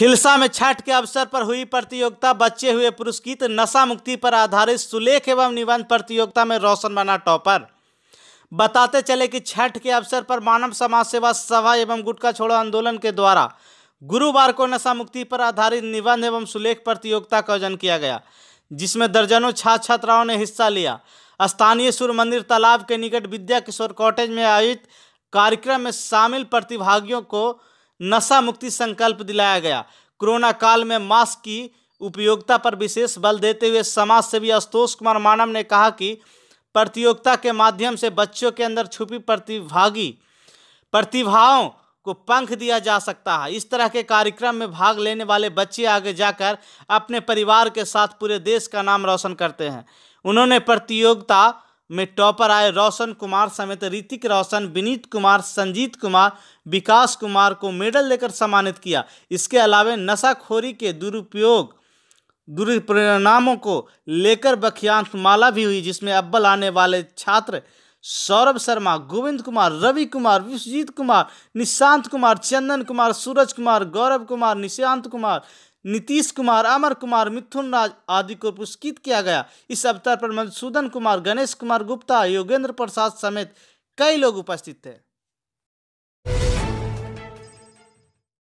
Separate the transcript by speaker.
Speaker 1: हिलसा में छठ के अवसर पर हुई प्रतियोगिता बच्चे हुए पुरस्कृत नशा मुक्ति पर आधारित सुलेख एवं निबंध प्रतियोगिता में रोशन बना टॉपर बताते चले कि छठ के अवसर पर मानव समाज सेवा सभा एवं गुटखा छोड़ो आंदोलन के द्वारा गुरुवार को नशा मुक्ति पर आधारित निबंध एवं सुलेख प्रतियोगिता का आयोजन किया गया जिसमें दर्जनों छात्र छात्राओं ने हिस्सा लिया स्थानीय सूर्य मंदिर तालाब के निकट विद्या किशोर कॉटेज में आयोजित कार्यक्रम में शामिल प्रतिभागियों को नशा मुक्ति संकल्प दिलाया गया कोरोना काल में मास्क की उपयोगिता पर विशेष बल देते हुए समाज सेवी आशुतोष कुमार मानव ने कहा कि प्रतियोगिता के माध्यम से बच्चों के अंदर छुपी प्रतिभागी प्रतिभाओं को पंख दिया जा सकता है इस तरह के कार्यक्रम में भाग लेने वाले बच्चे आगे जाकर अपने परिवार के साथ पूरे देश का नाम रोशन करते हैं उन्होंने प्रतियोगिता में टॉपर आए रोशन कुमार समेत ऋतिक रोशन विनीत कुमार संजीत कुमार विकास कुमार को मेडल लेकर सम्मानित किया इसके अलावा नशाखोरी के दुरुपयोग दुर्परिणामों को लेकर बख्यांश माला भी हुई जिसमें अव्वल आने वाले छात्र सौरभ शर्मा गोविंद कुमार रवि कुमार विश्वजीत कुमार निशांत कुमार चंदन कुमार सूरज कुमार गौरव कुमार निशांत कुमार नीतीश कुमार अमर कुमार मिथुन राज आदि को पुरस्कृत किया गया इस अवसर पर मधुसूदन कुमार गणेश कुमार गुप्ता योगेंद्र प्रसाद समेत कई लोग उपस्थित थे